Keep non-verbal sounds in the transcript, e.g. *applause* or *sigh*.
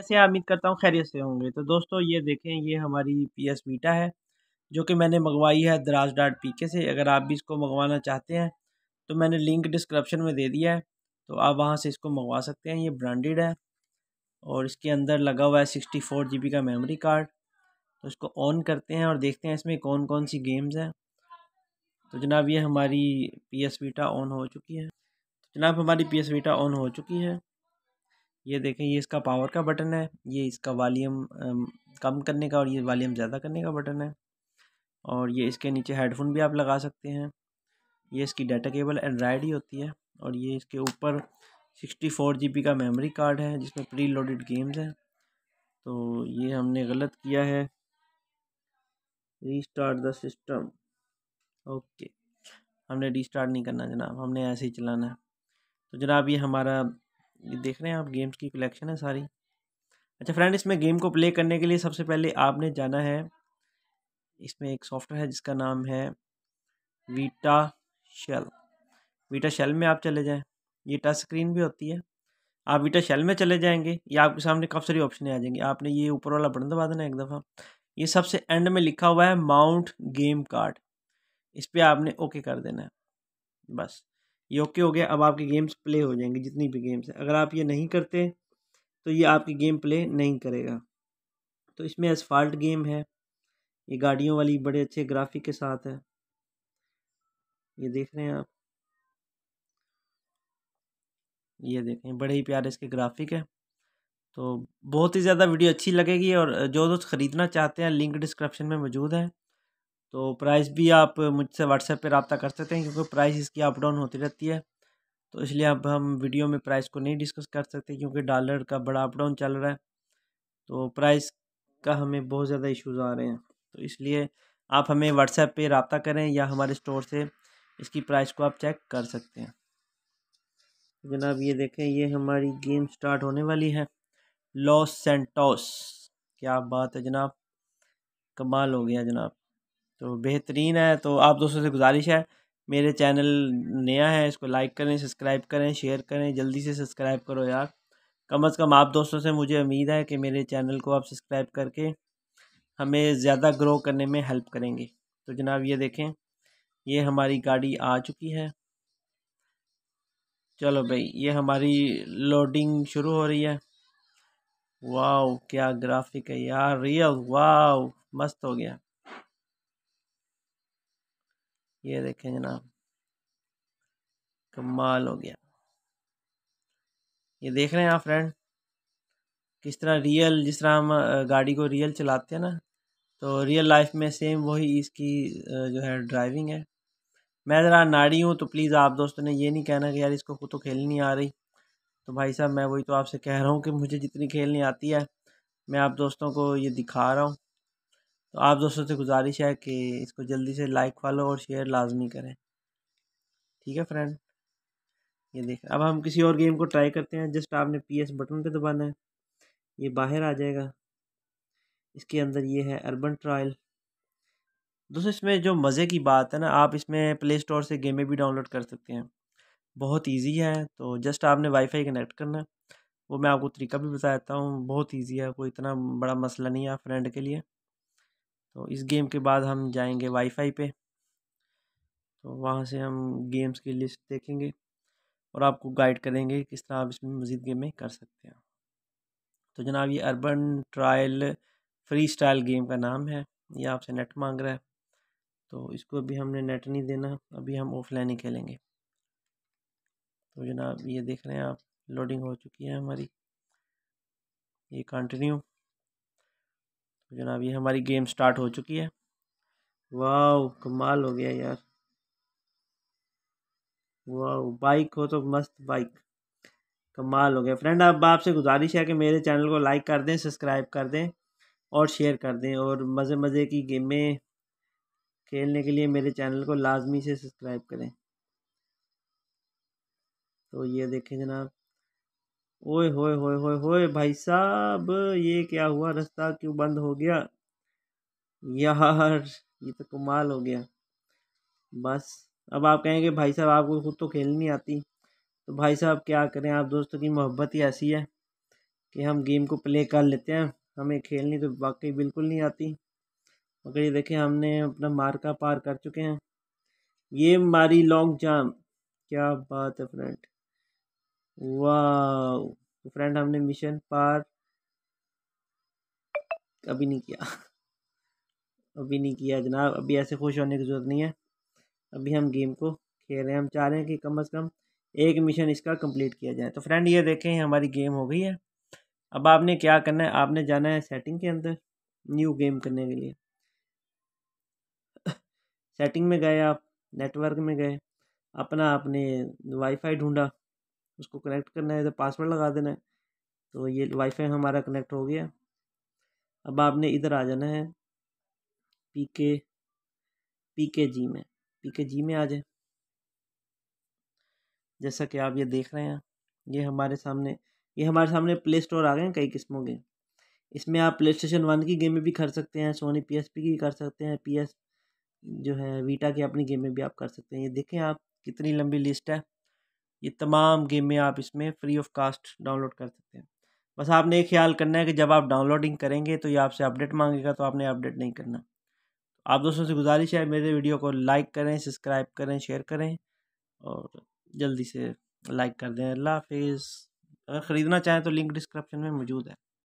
ऐसे उम्मीद करता हूँ खैरियत से होंगे तो दोस्तों ये देखें ये हमारी पी एस बीटा है जो कि मैंने मंगवाई है दराज डाट पी के से अगर आप भी इसको मंगवाना चाहते हैं तो मैंने लिंक डिस्क्रिप्शन में दे दिया है तो आप वहाँ से इसको मंगवा सकते हैं ये ब्रांडेड है और इसके अंदर लगा हुआ है सिक्सटी फोर जी बी का मेमोरी कार्ड तो इसको ऑन करते हैं और देखते हैं इसमें कौन कौन सी गेम्स हैं तो जनाब ये हमारी पी एस वीटा ऑन हो चुकी है तो जनाब हमारी पी एस वीटा ऑन हो चुकी है ये देखें ये इसका पावर का बटन है ये इसका वालीम कम करने का और ये वालीम ज़्यादा करने का बटन है और ये इसके नीचे हेडफोन भी आप लगा सकते हैं ये इसकी डाटा केबल एंड्राइड ही होती है और ये इसके ऊपर सिक्सटी फोर जी बी का मेमोरी कार्ड है जिसमें प्री लोडेड गेम्स हैं तो ये हमने गलत किया है रीस्टार्ट द सिस्टम ओके हमने रीस्टार्ट नहीं करना जनाब हमने ऐसे ही चलाना है तो जनाब ये हमारा ये देख रहे हैं आप गेम्स की कलेक्शन है सारी अच्छा फ्रेंड इसमें गेम को प्ले करने के लिए सबसे पहले आपने जाना है इसमें एक सॉफ्टवेयर है जिसका नाम है वीटा शेल वीटा शेल में आप चले जाएं ये टच स्क्रीन भी होती है आप वीटा शेल में चले जाएंगे ये आपके सामने काफ़ी सारी ऑप्शन आ जाएंगी आपने ये ऊपर वाला बटन दबा देना एक दफ़ा ये सबसे एंड में लिखा हुआ है माउंट गेम कार्ड इस पर आपने ओके कर देना है बस ये ओके हो गया अब आपके गेम्स प्ले हो जाएंगे जितनी भी गेम्स हैं अगर आप ये नहीं करते तो ये आपकी गेम प्ले नहीं करेगा तो इसमें एसफाल्ट गेम है ये गाड़ियों वाली बड़े अच्छे ग्राफिक के साथ है ये देख रहे हैं आप ये देखें बड़े ही प्यारे इसके ग्राफिक है तो बहुत ही ज़्यादा वीडियो अच्छी लगेगी और जो दोस्त ख़रीदना चाहते हैं लिंक डिस्क्रिप्शन में मौजूद है तो प्राइस भी आप मुझसे व्हाट्सएप पे रबता कर सकते हैं क्योंकि प्राइस इसकी अप डाउन होती रहती है तो इसलिए अब हम वीडियो में प्राइस को नहीं डिस्कस कर सकते क्योंकि डॉलर का बड़ा अप डाउन चल रहा है तो प्राइस का हमें बहुत ज़्यादा इश्यूज़ आ रहे हैं तो इसलिए आप हमें व्हाट्सएप पे रबता करें या हमारे स्टोर से इसकी प्राइस को आप चेक कर सकते हैं जनाब ये देखें ये हमारी गेम स्टार्ट होने वाली है लॉस सेंटोस क्या बात है जनाब कमाल हो गया जनाब तो बेहतरीन है तो आप दोस्तों से गुजारिश है मेरे चैनल नया है इसको लाइक करें सब्सक्राइब करें शेयर करें जल्दी से सब्सक्राइब करो यार कम अज़ कम आप दोस्तों से मुझे उम्मीद है कि मेरे चैनल को आप सब्सक्राइब करके हमें ज़्यादा ग्रो करने में हेल्प करेंगे तो जनाब ये देखें ये हमारी गाड़ी आ चुकी है चलो भाई ये हमारी लोडिंग शुरू हो रही है वाह क्या ग्राफिक है यार रियल वाह मस्त हो गया ये देखें जनाब कमाल हो गया ये देख रहे हैं आप फ्रेंड किस तरह रियल जिस तरह हम गाड़ी को रियल चलाते हैं ना तो रियल लाइफ में सेम वही इसकी जो है ड्राइविंग है मैं ज़रा नाड़ी हूँ तो प्लीज़ आप दोस्तों ने ये नहीं कहना कि यार इसको खुद तो खेलनी नहीं आ रही तो भाई साहब मैं वही तो आपसे कह रहा हूँ कि मुझे जितनी खेलनी आती है मैं आप दोस्तों को ये दिखा रहा हूँ तो आप दोस्तों से गुजारिश है कि इसको जल्दी से लाइक फॉलो और शेयर लाजमी करें ठीक है फ्रेंड ये देखें अब हम किसी और गेम को ट्राई करते हैं जस्ट आपने पी एस बटन पर दबाना है ये बाहर आ जाएगा इसके अंदर ये है अर्बन ट्रायल दोस्तों इसमें जो मज़े की बात है ना आप इसमें प्ले स्टोर से गेमें भी डाउनलोड कर सकते हैं बहुत इजी है तो जस्ट आपने वाईफाई कनेक्ट करना है वो मैं आपको तरीका भी बता देता हूँ बहुत ईजी है कोई इतना बड़ा मसला नहीं है फ्रेंड के लिए तो इस गेम के बाद हम जाएंगे वाईफाई पे तो वहाँ से हम गेम्स की लिस्ट देखेंगे और आपको गाइड करेंगे किस तरह आप इसमें मज़ीद गेमें कर सकते हैं तो जनाब ये urban trial free style game का नाम है ये आपसे नेट मांग रहा है तो इसको अभी हमने नेट नहीं देना अभी हम ऑफलाइन ही खेलेंगे तो जनाब ये देख रहे हैं आप लोडिंग हो चुकी है हमारी ये कंटिन्यू तो जनाब ये हमारी गेम स्टार्ट हो चुकी है वाह कमाल हो गया यार वाह बाइक हो तो मस्त बाइक कमाल हो गया फ्रेंड अब आपसे गुजारिश है कि मेरे चैनल को लाइक कर दें सब्सक्राइब कर दें और शेयर कर दें और मज़े मज़े की गेमें खेलने के लिए मेरे चैनल को लाजमी से सब्सक्राइब करें तो ये देखें जनाब ओए होए होए होए होए भाई साहब ये क्या हुआ रास्ता क्यों बंद हो गया यार ये तो कमाल हो गया बस अब आप कहेंगे भाई साहब आपको खुद तो खेल नहीं आती तो भाई साहब क्या करें आप दोस्तों की मोहब्बत ही ऐसी है कि हम गेम को प्ले कर लेते हैं हमें खेलनी तो वाकई बिल्कुल नहीं आती मगर ये देखें हमने अपना मार्का पार कर चुके हैं ये मारी लॉन्ग जाम क्या बात है फ्रेंड वाह तो फ्रेंड हमने मिशन पार अभी नहीं किया अभी नहीं किया जनाब अभी ऐसे खुश होने की ज़रूरत नहीं है अभी हम गेम को खेल रहे हैं हम चाह रहे हैं कि कम से कम एक मिशन इसका कंप्लीट किया जाए तो फ्रेंड ये देखें हमारी गेम हो गई है अब आपने क्या करना है आपने जाना है सेटिंग के अंदर न्यू गेम करने के लिए सेटिंग *laughs* में गए आप नेटवर्क में गए अपना आपने वाईफाई ढूंढा उसको कनेक्ट करना है इधर पासवर्ड लगा देना है तो ये वाईफाई हमारा कनेक्ट हो गया अब आपने इधर आ जाना है पी के पी के जी में पी के जी में आ जाए जैसा कि आप ये देख रहे हैं ये हमारे सामने ये हमारे सामने प्ले स्टोर आ गए हैं कई किस्मों के इसमें आप प्ले स्टेशन वन की गेमें भी कर सकते हैं सोनी पी एस पी की कर सकते हैं पी एस जो है वीटा की अपनी गेमें भी आप कर सकते हैं ये देखें आप कितनी लंबी लिस्ट है ये तमाम गेमें आप इसमें फ्री ऑफ कास्ट डाउनलोड कर सकते हैं बस आपने ये ख्याल करना है कि जब आप डाउनलोडिंग करेंगे तो ये आपसे अपडेट मांगेगा तो आपने अपडेट नहीं करना आप दोस्तों से गुजारिश है मेरे वीडियो को लाइक करें सब्सक्राइब करें शेयर करें और जल्दी से लाइक कर दें अल्लाह हाफिज़ अगर ख़रीदना चाहें तो लिंक डिस्क्रिप्शन में मौजूद है